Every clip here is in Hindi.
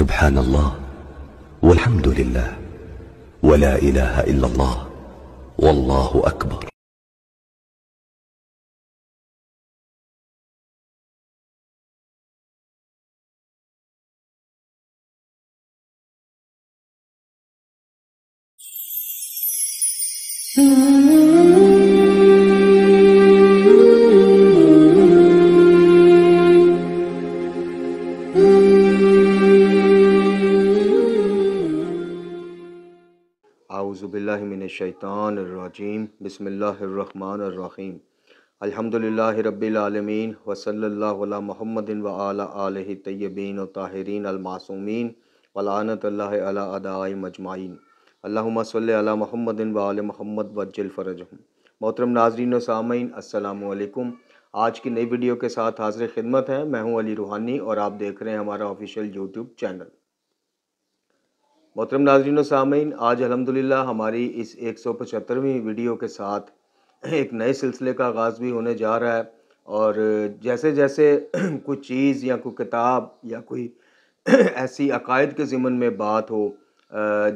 سبحان الله والحمد لله ولا إله إلا الله والله أكبر आउज़बिल्लिमिनशैतानरजीम बसमीम अलहमदिल्ला रबीआलमीन वसल महमदिन व आल तय्यबीन ताहरीन अलमासूमिन वलानतल्लादाई मजमाइन अल्लाम सल महमदिन वाल महमद वजलफ़रज मोहतरम नाजरीन सामीन असलम आज की नई वीडियो के साथ हाजिर खिदमत है मैं हूँ अली रूहानी और आप देख रहे हैं हमारा ऑफिशियल यूट्यूब चैनल मोहतरम नाजरीन सामीन आज अलहमदिल्ला हमारी इस एक सौ पचहत्तरवीं वीडियो के साथ एक नए सिलसिले का आगाज़ भी होने जा रहा है और जैसे जैसे कोई चीज़ या कोई किताब या कोई ऐसी अकायद के ज़िमन में बात हो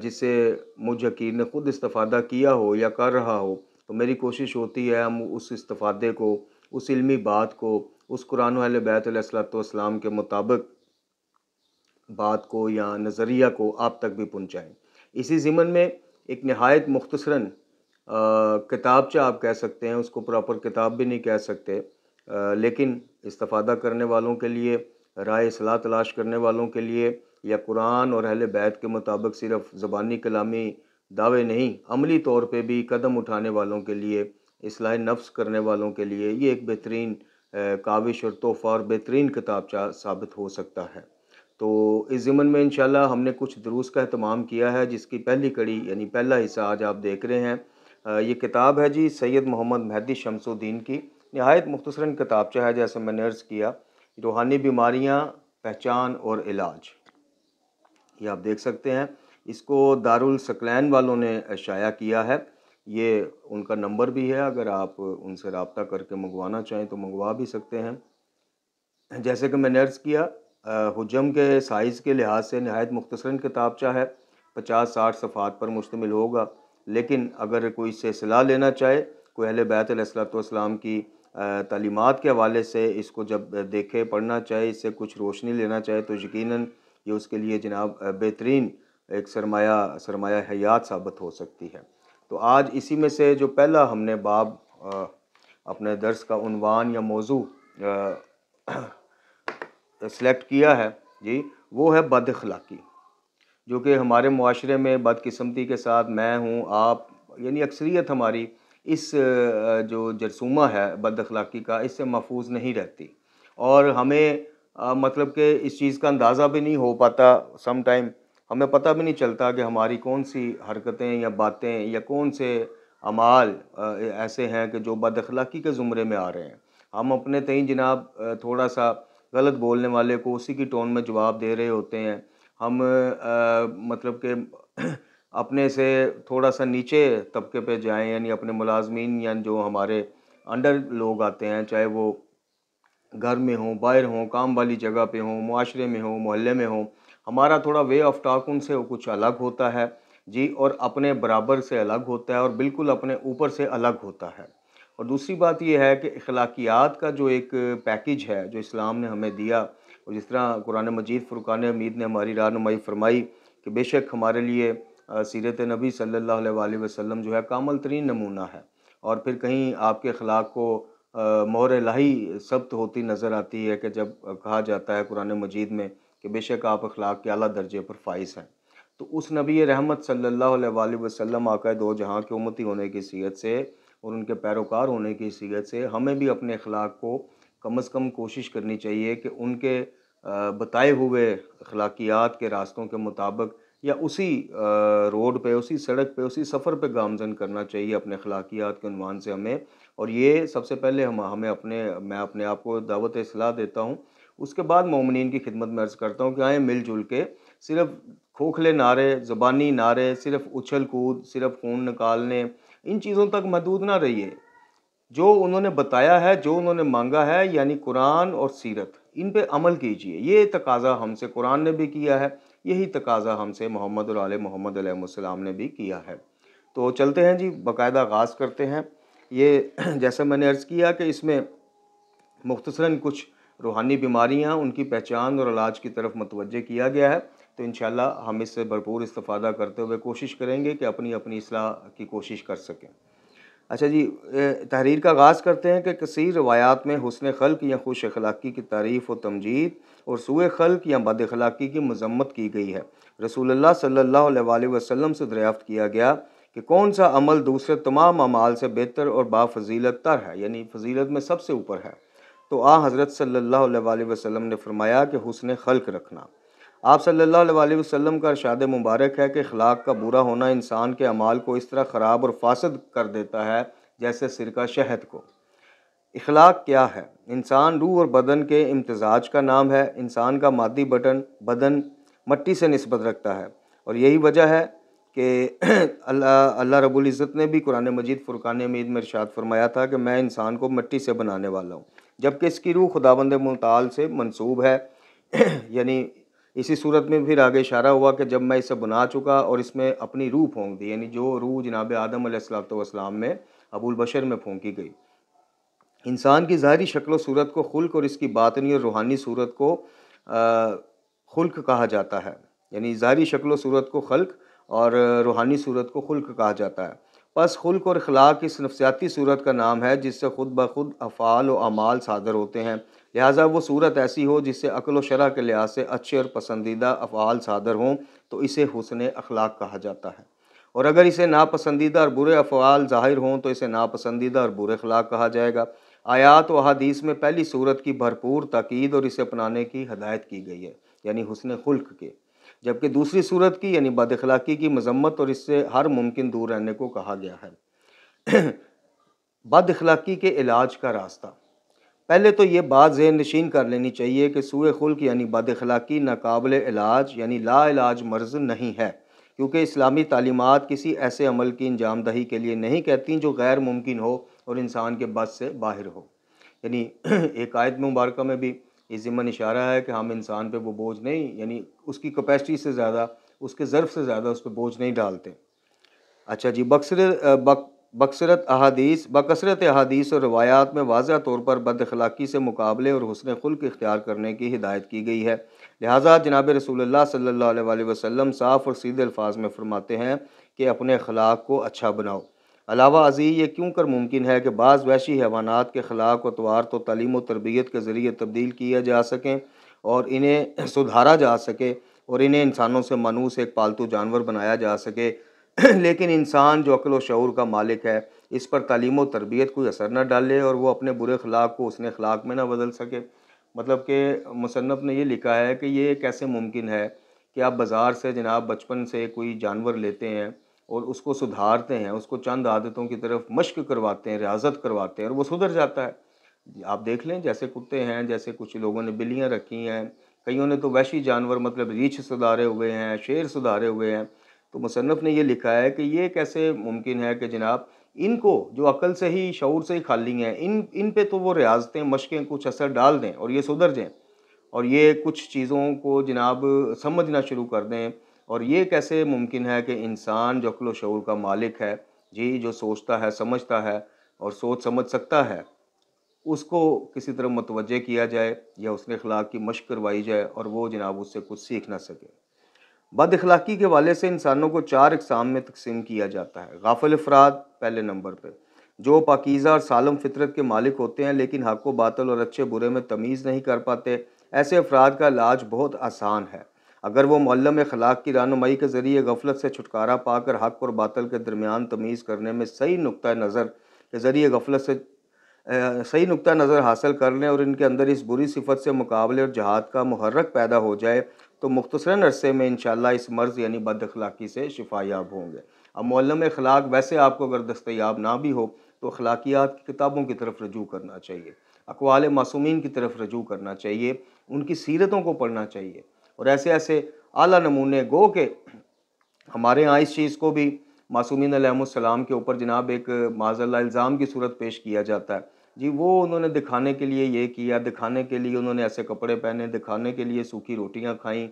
जिसे मुझ यकीन ने ख़ुद इस्ता किया हो या कर रहा हो तो मेरी कोशिश होती है हम उस इस्तादे को उस इल्मी बात को उस कुरान बैतलाम के मुताबिक बात को या नज़रिया को आप तक भी पहुँचाएँ इसी ज़िमन में एक नहायत मुख्तसरा किताबचा आप कह सकते हैं उसको प्रॉपर किताब भी नहीं कह सकते आ, लेकिन इस्तफ़ादा करने वालों के लिए राय असलाह तलाश करने वालों के लिए या कुरान और अहल बैत के मुताबिक सिर्फ ज़बानी कलामी दावे नहीं अमली तौर पर भी कदम उठाने वालों के लिए इसलाह नफ्स करने वालों के लिए ये एक बेहतरीन काविश और तोहफ़ा और बेहतरीन किताबचा साबित हो सकता है तो इस ज़मन में इन हमने कुछ दरूस का अहतमाम किया है जिसकी पहली कड़ी यानी पहला हिस्सा आज आप देख रहे हैं ये किताब है जी सैयद मोहम्मद महदी शमसुद्दीन की नहायत मुख्तसरा किताबचा है जैसे मैंने अर्ज़ किया रूहानी बीमारियाँ पहचान और इलाज ये आप देख सकते हैं इसको दारुल वालों ने शाया किया है ये उनका नंबर भी है अगर आप उनसे रबता करके मंगवाना चाहें तो मंगवा भी सकते हैं जैसे कि मैंने अर्ज़ किया हजम के साइज़ के लिहाज से नहायत किताब किताबचा है पचास साठ सफ़ात पर मुश्तमिल होगा लेकिन अगर कोई इससे सलाह लेना चाहे कोई अहल बैतलाम की तलीमत के हवाले से इसको जब देखे पढ़ना चाहे इससे कुछ रोशनी लेना चाहे तो यकीन ये उसके लिए जनाब बेहतरीन एक सरमाया सरमाया हयात साबित हो सकती है तो आज इसी में से जो पहला हमने बाब अपने दर्स का उनवान या मौजू सेलेक्ट किया है जी वो है बद अखलाक़ी जो कि हमारे माशरे में बदकस्मती के साथ मैं हूँ आप यानी अक्सरियत हमारी इस जो जरसूमा है बद अखलाक़ी का इससे महफूज नहीं रहती और हमें आ, मतलब कि इस चीज़ का अंदाज़ा भी नहीं हो पाता सम टाइम हमें पता भी नहीं चलता कि हमारी कौन सी हरकतें या बातें या कौन से अमाल ऐसे हैं कि जो बदखलाक़ी के ज़ुमरे में आ रहे हैं हम अपने तई जनाब थोड़ा सा गलत बोलने वाले को उसी की टोन में जवाब दे रहे होते हैं हम आ, मतलब के अपने से थोड़ा सा नीचे तबके पे जाएं यानी अपने मुलाजमीन यानी जो हमारे अंडर लोग आते हैं चाहे वो घर में हों बाहर हों काम वाली जगह पे हों माशरे में हों मोहल्ले में हों हमारा थोड़ा वे ऑफ टॉक उनसे कुछ अलग होता है जी और अपने बराबर से अलग होता है और बिल्कुल अपने ऊपर से अलग होता है और दूसरी बात यह है कि अखलाकियात का जो एक पैकेज है जो इस्लाम ने हमें दिया और जिस तरह कुरान मजीद फुरकान हमीद ने हमारी रहनुमाई फरमाई कि बेशक हमारे लिए सीरत नबी सल्ला वसम जो है कामल तरीन नमूना है और फिर कहीं आपके अखलाक को मोर लाही सब्त होती नज़र आती है कि जब कहा जाता है कुरान मजीद में कि बेशक आप अखलाक के अला दर्जे पर फाइज हैं तो उस नबी रहमत सल्ला वसम आका दो जहाँ के उमती होने की सीयत से और उनके पैरोकार होने की सीरत से हमें भी अपने अखलाक को कम अज़ कम कोशिश करनी चाहिए कि उनके बताए हुए अखलाकियात के रास्तों के मुताबिक या उसी रोड पे उसी सड़क पे उसी सफ़र पे गामजन करना चाहिए अपने अखलाकियात के अनवान से हमें और ये सबसे पहले हम हमें अपने मैं अपने आप को दावत असलाह देता हूँ उसके बाद ममिन की खिदमत में अर्ज़ करता हूँ कि आए मिलजुल के सिर्फ खोखले नारे ज़बानी नारे सिर्फ उछल कूद सिर्फ खून निकालने इन चीज़ों तक महदूद ना रहिए जो उन्होंने बताया है जो उन्होंने मांगा है यानी कुरान और सीरत इन पे अमल कीजिए ये तकाजा हमसे कुरान ने भी किया है यही तकाजा हमसे मोहम्मद और मोहम्मद अलैहिस्सलाम ने भी किया है तो चलते हैं जी बाकायदा आगाज़ करते हैं ये जैसे मैंने अर्ज़ किया कि इसमें मुख्तसरा कुछ रूहानी बीमारियाँ उनकी पहचान और इलाज की तरफ मतवजह किया गया है तो इन हम इससे भरपूर इस्तादा करते हुए कोशिश करेंगे कि अपनी अपनी असलाह की कोशिश कर सकें अच्छा जी तहरीर का आगाज़ करते हैं कि किसी रवायात में हसन खल्क या खुश अखलाक़ी की तारीफ़ व तमजीद और सूए खल्क या बद अखलाक़ी की मजम्मत की गई है रसूलुल्लाह सल्लल्लाहु अलैहि वसल्लम से दरियाफ़्त किया गया कि कौन सा अमल दूसरे तमाम अमाल से बेहतर और बाफजीलत तर है यानी फजीलत में सबसे ऊपर है तो आ हज़रत सल्ला वसम ने फरमाया कि हसन खल्क रखना आप सल्लल्लाहु अलैहि वसल्लम का अरशाद मुबारक है कि अखलाक का बुरा होना इंसान के अमाल को इस तरह ख़राब और फासद कर देता है जैसे सिरका शहद को अखलाक क्या है इंसान रूह और बदन के इम्तजाज का नाम है इंसान का मादी बटन बदन मट्टी से नस्बत रखता है और यही वजह है कि अल्लाह अल्लाह रब्बुल इज़्ज़त ने भी कुरान मजीद फ़ुरकान मीद में इरशाद फरमाया था कि मैं इंसान को मट्टी से बनाने वाला हूँ जबकि इसकी रूह खुदाबंद मुताल से मनसूब है यानी इसी सूरत में फिर आगे इशारा हुआ कि जब मैं इसे बना चुका और इसमें अपनी रूह फोंक दी यानी जो रूह जनाब आदम सलाम में अबुल बशर में फोंकी गई इंसान की ज़ाहरी शक्ल सूरत को खुल्क और इसकी बातनी और रूहानी सूरत को खुल्क कहा जाता है यानी ज़ाहरी शक्ल सूरत को खल्क और रूहानी सूरत को खुल्क कहा जाता है बस खुल्क और अखलाक इस नफसियाती सूरत का नाम है जिससे खुद ब खुद अफ़ाल व अमाल सादर होते हैं लिहाजा वो सूरत ऐसी हो जिससे अकल व शरा के लिहाज से अच्छे और पसंदीदा अफ़ाल सादर हों तो इसे हुसन अखलाक कहा जाता है और अगर इसे नापसंदीदा और बुरे अफ़ाल ज़ाहिर हों तो इसे नापसंदीदा और बुरे अखलाक कहा जाएगा आयात व अदीस में पहली सूरत की भरपूर तकीद और इसे अपनाने की हदायत की गई है यानी हुसन खुल्क के जबकि दूसरी सूरत की यानी अखलाक़ी की मजम्मत और इससे हर मुमकिन दूर रहने को कहा गया है बद अखलाक़ी के इलाज का रास्ता पहले तो ये बात जहन नशीन कर लेनी चाहिए कि सूए खुल्क यानी अखलाक़ी नाकबिल इलाज यानी ला इलाज मर्ज नहीं है क्योंकि इस्लामी तालीमत किसी ऐसे अमल की इंजाम के लिए नहीं कहती जो गैर मुमकिन हो और इंसान के बस से बाहर हो यानी एक आयद मुबारक में भी इस ज़िम्मन इशारा है कि हम इंसान पर वो बोझ नहीं यानी उसकी कैपेसिटी से ज़्यादा उसके ज़र्फ़ से ज़्यादा उस पर बोझ नहीं डालते अच्छा जी बक्सर बक बकसरत अहादीस बकसरत अहादीस और रवायात में वाजह तौर पर बदखलाक़ी से मुकाबले और हसन खुल के इख्तियार करने की हिदायत की गई है लिहाजा जनाब रसूल सल्ला वसम साफ़ और सीधे अल्फाज में फ़रमाते हैं कि अपने अखलाक को अच्छा बनाओ अलावा अजी ये क्यों कर मुमकिन है कि बाज़ वैशी हैवानात के खलाक अतवार तो तलीम और तरबियत के ज़रिए तब्दील किया जा सकें और इन्हें सुधारा जा सके और इन्हें इंसानों से मनूस एक पालतू जानवर बनाया जा सके लेकिन इंसान जो अक्ल शूर का मालिक है इस पर तालीम व तरबियत कोई असर ना डाले और वो अपने बुरे अखलाक को उसने अखलाक में ना बदल सके मतलब कि मुसनफ़ ने ये लिखा है कि ये कैसे मुमकिन है कि आप बाज़ार से जनाब बचपन से कोई जानवर लेते हैं और उसको सुधारते हैं उसको चंद आदतों की तरफ मश्क करवाते हैं रियाजत करवाते हैं और वो सुधर जाता है आप देख लें जैसे कुत्ते हैं जैसे कुछ लोगों ने बिल्लियाँ रखी हैं कईयों ने तो वैशी जानवर मतलब रीछ सुधारे हुए हैं शेर सुधारे हुए हैं तो मुसनफ़ ने यह लिखा है कि ये कैसे मुमकिन है कि जनाब इनको जो अकल से ही शूर से ही खाली हैं इन इन पर तो वो रियाजतें मशक़ें कुछ असर डाल दें और ये सुधर जाएँ और ये कुछ चीज़ों को जनाब समझना शुरू कर दें और ये कैसे मुमकिन है कि इंसान जो व शूर का मालिक है जी जो सोचता है समझता है और सोच समझ सकता है उसको किसी तरह मतवजह किया जाए या उसने अखलाक की मश करवाई जाए और वो जनाब उससे कुछ सीख ना सके बद अखलाक़ी के वाले से इंसानों को चार इकसाम में तकसीम किया जाता है गाफिल अफराद पहले नंबर पर जो पाकिज़ा और सालम फितरत के मालिक होते हैं लेकिन हक व बातल और अच्छे बुरे में तमीज़ नहीं कर पाते ऐसे अफराद का इलाज बहुत आसान है अगर वो मल्लम अखलाक की रानुमाई के ज़रिए गफलत से छुटकारा पाकर हक और बातल के दरमियान तमीज़ करने में सही नुक़ नज़र के ज़रिए गफलत से सही नुक़ नज़र हासिल कर लें और इनके अंदर इस बुरी सिफत से मुकाबले और जहाद का महर्रक पैदा हो जाए तो मुख्तर अरसे में इनशाला इस मर्ज़ यानी बद अखलाक़ी से शिफा याब होंगे अब मौलम अखलाक वैसे आपको अगर दस्तयाब ना भी हो तो अखलाकियात की किताबों की तरफ रजू करना चाहिए अकवाल मासूमिन की तरफ रजू करना चाहिए उनकी सीरतों को पढ़ना चाहिए और ऐसे ऐसे अली नमूने गो के हमारे यहाँ इस चीज़ को भी मासूमिन के ऊपर जनाब एक माजल्ला इल्ज़ाम की सूरत पेश किया जाता है जी वो उन्होंने दिखाने के लिए ये किया दिखाने के लिए उन्होंने ऐसे कपड़े पहने दिखाने के लिए सूखी रोटियां खाई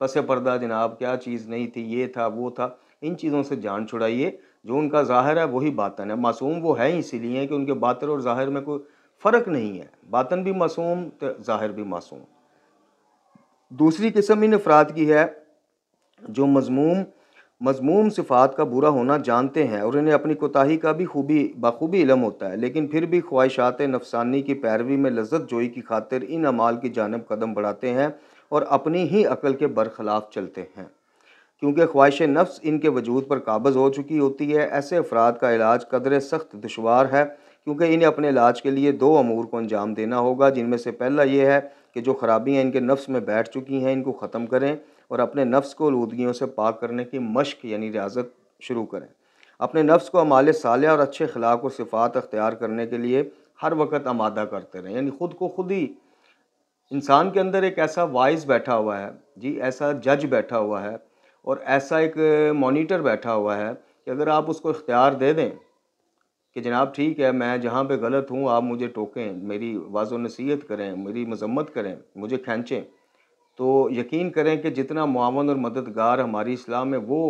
पसे पर्दा जनाब क्या चीज़ नहीं थी ये था वो था इन चीज़ों से जान छुड़ाइए जो उनका ज़ाहिर है वही बातन है मासूम वो है इसीलिए कि उनके बातर और ज़ाहिर में कोई फ़र्क नहीं है बातन भी मासूम तो ज़ाहिर भी मासूम दूसरी किस्म इन अफराद की है जो मजमूम मजमूम सिफ़ात का बुरा होना जानते हैं और इन्हें अपनी कोताही का भी खूबी बखूबी इलम होता है लेकिन फिर भी ख्वाहिशात नफसानी की पैरवी में लजत जोई की खातिर इन अमाल की जानब कदम बढ़ाते हैं और अपनी ही अकल के बरखिलाफ चलते हैं क्योंकि ख्वाहिश नफ्स इनके वजूद पर काबज़ हो चुकी होती है ऐसे अफराद का इलाज कदर सख्त दुशवार है क्योंकि इन्हें अपने इलाज के लिए दो अमूर को अंजाम देना होगा जिनमें से पहला ये है कि जो खराबियाँ इनके नफ्स में बैठ चुकी हैं इनको ख़त्म करें और अपने नफ्स को लूदगियों से पाक करने की मश्क यानी रियाजत शुरू करें अपने नफ्स को अमाल साले और अच्छे खिलाक व सिफ़ात अख्तियार करने के लिए हर वक्त आमादा करते रहें यानी ख़ुद को खुद ही इंसान के अंदर एक ऐसा वॉइस बैठा हुआ है जी ऐसा जज बैठा हुआ है और ऐसा एक मोनीटर बैठा हुआ है कि अगर आप उसको इख्तियार दे दें कि जनाब ठीक है मैं जहाँ पे गलत हूँ आप मुझे टोकें मेरी वाजो नसीहत करें मेरी मजम्मत करें मुझे खींचें तो यकीन करें कि जितना मावन और मददगार हमारी इस्लाम है वो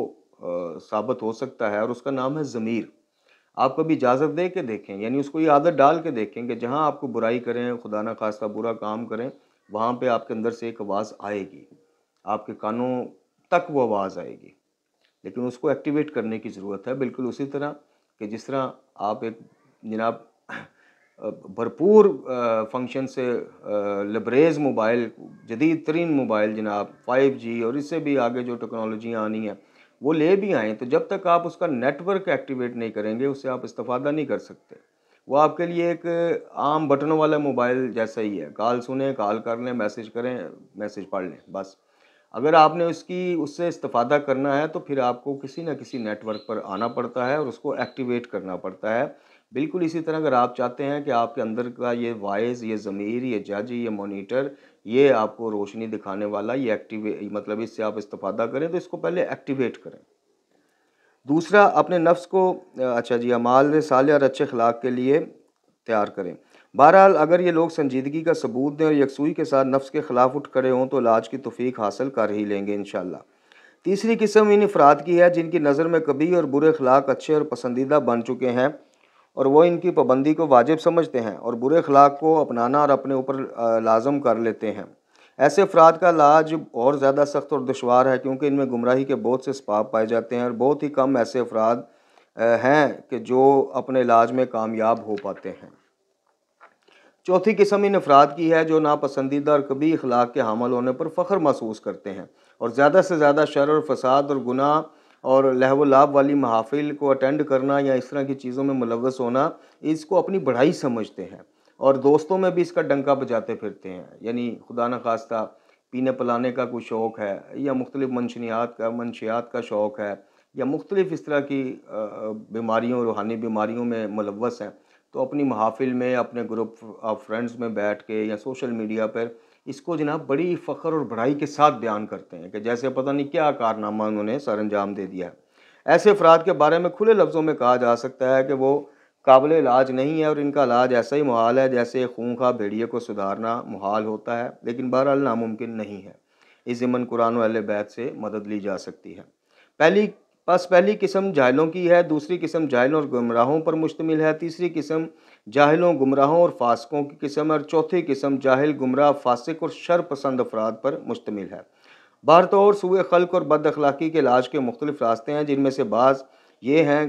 साबित हो सकता है और उसका नाम है ज़मीर आप कभी इजाज़त दे के देखें यानी उसको ये आदत डाल के देखें कि जहाँ आपको बुराई करें खुदा न खास्ता बुरा काम करें वहाँ पे आपके अंदर से एक आवाज़ आएगी आपके कानों तक वो आवाज़ आएगी लेकिन उसको एक्टिवेट करने की ज़रूरत है बिल्कुल उसी तरह कि जिस तरह आप एक जनाब भरपूर फंक्शन से लबरेज मोबाइल जदीद तरीन मोबाइल जनाब फाइव जी और इससे भी आगे जो टेक्नोलॉजियाँ आनी हैं वो ले भी आएँ तो जब तक आप उसका नेटवर्क एक्टिवेट नहीं करेंगे उससे आप इस्ता नहीं कर सकते वो आपके लिए एक आम बटनों वाला मोबाइल जैसा ही है कॉल सुने कॉल कर लें मैसेज करें मैसेज पढ़ लें बस अगर आपने उसकी उससे इस्ता करना है तो फिर आपको किसी न किसी नेटवर्क पर आना पड़ता है और उसको एक्टिवेट करना पड़ता है बिल्कुल इसी तरह अगर आप चाहते हैं कि आपके अंदर का ये वॉइस ये ज़मीर ये जज ये मोनीटर ये आपको रोशनी दिखाने वाला ये एक्टिवेट मतलब इससे आप इस्ता करें तो इसको पहले एक्टिवेट करें दूसरा अपने नफ्स को अच्छा जी अमाल साल और अच्छे खलाक के लिए तैयार करें बहरहाल अगर ये लोग संजीदगी का सबूत दें और यकसुई के साथ नफ्स के ख़िलाफ़ उठ खड़े हों तो इलाज की तफीक हासिल कर ही लेंगे इन तीसरी किस्म इन अफराद की है जिनकी नज़र में कभी और बुरे खलाक अच्छे और पसंदीदा बन चुके हैं और वो इनकी पाबंदी को वाजिब समझते हैं और बुरे अखलाक को अपनाना और अपने ऊपर लाजम कर लेते हैं ऐसे अफराद का इलाज और ज़्यादा सख्त और दुशवार है क्योंकि इनमें गुमराही के बहुत से स्पाप पाए जाते हैं और बहुत ही कम ऐसे अफराद हैं कि जो अपने इलाज में कामयाब हो पाते हैं चौथी किस्म इन अफराद की है जो नापसंदीदा और कभी अखलाक के हामल होने पर फ़ख्र महसूस करते हैं और ज़्यादा से ज़्यादा शर और फसाद और गुनाह और लहवलाब वाली महाफिल को अटेंड करना या इस तरह की चीज़ों में मुलवस होना इसको अपनी बढ़ाई समझते हैं और दोस्तों में भी इसका डंका बजाते फिरते हैं यानी खुदा न खास्ता पीने पलाने का कोई शौक़ है या मुख्तलिफ़ मनशनियात का मनशियात का शौक़ है या मुख्तलिफ़ इस तरह की बीमारियों रूहानी बीमारियों में मुलवस हैं तो अपनी महाफिल में अपने ग्रुप ऑफ फ्रेंड्स में बैठ के या सोशल मीडिया पर इसको जनाब बड़ी फ़ख्र और बड़ाई के साथ बयान करते हैं कि जैसे पता नहीं क्या कारनामा उन्होंने सर अंजाम दे दिया है ऐसे अफराद के बारे में खुले लफ्ज़ों में कहा जा सकता है कि वो काबिल इलाज नहीं है और इनका इलाज ऐसा ही मुहाल है जैसे खून खा भेड़िए को सुधारना मुहाल होता है लेकिन बहरहाल नामुमकिन नहीं है इस ज़मन कुरान बैत से मदद ली जा सकती है पहली बस पहली किस्म जाहलों की है दूसरी किस्म जाहलों और गुमराहों पर मुश्तमिल है तीसरी किस्म जाहिलों गुमराहों और फासकों की किस्म और चौथी किस्म जाहिल गुमराह फासिक और शरपसंद अफराद पर मुश्तमिल है भारत और सूए खल और बद अखलाक़ी के इलाज के मुख्तलिफ रास्ते हैं जिनमें से बाज़ ये हैं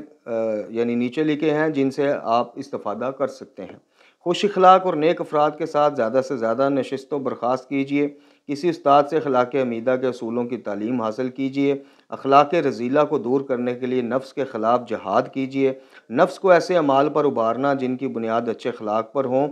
यानी नीचे लिखे हैं जिनसे आप इस्तफ़ादा कर सकते हैं खुश अखलाक और नेक अफराद के साथ ज़्यादा से ज़्यादा नशस्त बर्खास्त कीजिए किसी उस्ताद से अखलाक हमीदा के असूलों की तालीम हासिल कीजिए अखलाक रजीला को दूर करने के लिए नफ्स के ख़िलाफ़ जहाद कीजिए नफ्स को ऐसे अमाल पर उभारना जिनकी बुनियाद अच्छे अखलाक पर हों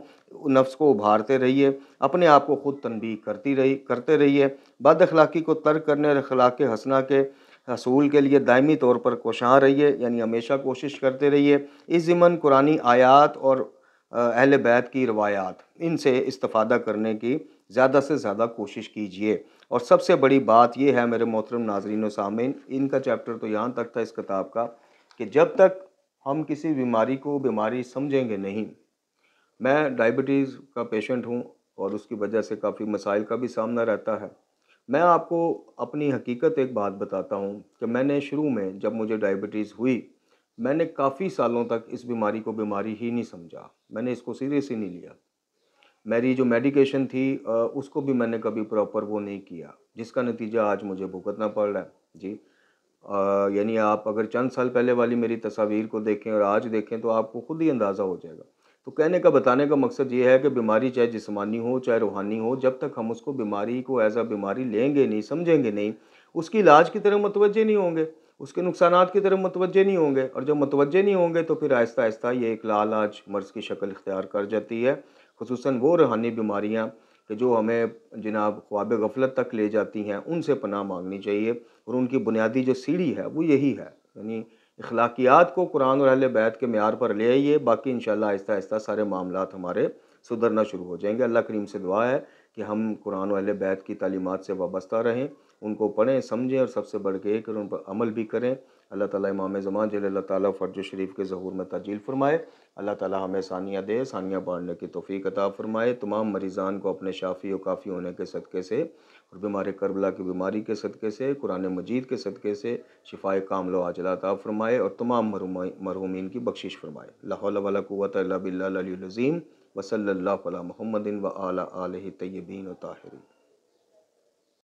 नफ्स को उभारते रहिए अपने आप को ख़ुद तनबी करती रही करते रहिए बद अखलाक़ी को तर्क करने और अखलाक हसना के हसूल के लिए दायमी तौर पर कोशाँ रहिए यानी हमेशा कोशिश करते रहिए इस ज़िमन कुरानी आयात और अहल बैत की रवायात इनसे इस्तफ़ादा करने की ज़्यादा से ज़्यादा कोशिश कीजिए और सबसे बड़ी बात यह है मेरे मोहतरम नाजरीन सामिन इनका चैप्टर तो यहाँ तक था इस किताब का कि जब तक हम किसी बीमारी को बीमारी समझेंगे नहीं मैं डायबिटीज़ का पेशेंट हूँ और उसकी वजह से काफ़ी मसाइल का भी सामना रहता है मैं आपको अपनी हकीकत एक बात बताता हूँ कि मैंने शुरू में जब मुझे डायबिटीज़ हुई मैंने काफ़ी सालों तक इस बीमारी को बीमारी ही नहीं समझा मैंने इसको सीरियस ही नहीं लिया मेरी जो मेडिकेशन थी उसको भी मैंने कभी प्रॉपर वो नहीं किया जिसका नतीजा आज मुझे भुगतना पड़ रहा है जी यानी आप अगर चंद साल पहले वाली मेरी तस्वीर को देखें और आज देखें तो आपको ख़ुद ही अंदाज़ा हो जाएगा तो कहने का बताने का मकसद ये है कि बीमारी चाहे जिसमानी हो चाहे रूहानी हो जब तक हम उसको बीमारी को एज आ बीमारी लेंगे नहीं समझेंगे नहीं उसकी इलाज की तरफ मतवजह नहीं होंगे उसके नुकसान की तरफ मतवजह नहीं होंगे और जब मतवजह नहीं होंगे तो फिर आहिस्ता आहिस्ता ये एक लाल आज मर्ज़ की शक्ल इख्तियार कर जाती है खसूस वो रूहानी बीमारियाँ कि जो हमें जिनाब ख्वाब गफलत तक ले जाती हैं उनसे पनाह मांगनी चाहिए और उनकी बुनियादी जो सीढ़ी है वो यही है यानी अखलाकियात को कुरान और अहल बैत के मैार पर ले आइए बाकी इन आहिस्ता आहिस्ता सारे मामला हमारे सुधरना शुरू हो जाएंगे अल्लाह करीम से दुआ है कि हम कुरान वाले बैत की तलीमत से वाबस्ता रहें उनको पढ़ें समझें और सबसे बढ़ के एक उन पर अमल भी करें अल्लाह ताला इमाम ज़मान जल अल्लाह ताला फ़र्ज शरीफ के जहूर में तजील फ़रमाए अल्लाह ताला हमें सानिया दे सानिया बाँटने की तोफ़ी अता फ़रमाए तमाम मरीज़ान को अपने शाफ़ी और काफ़ी होने के सदक़े से और बीमार करबला की बीमारी के सदक़े से कुरान मजीद के सदक़े से शिफाए कामलो आजलाता फ़रमाए और तमाम मरहूमिन की बख्शिश फ़रमाए लाहौलवत बिल्लाज़ीम वसल्ला महमदिन व आला आल तयबीन ताहरीन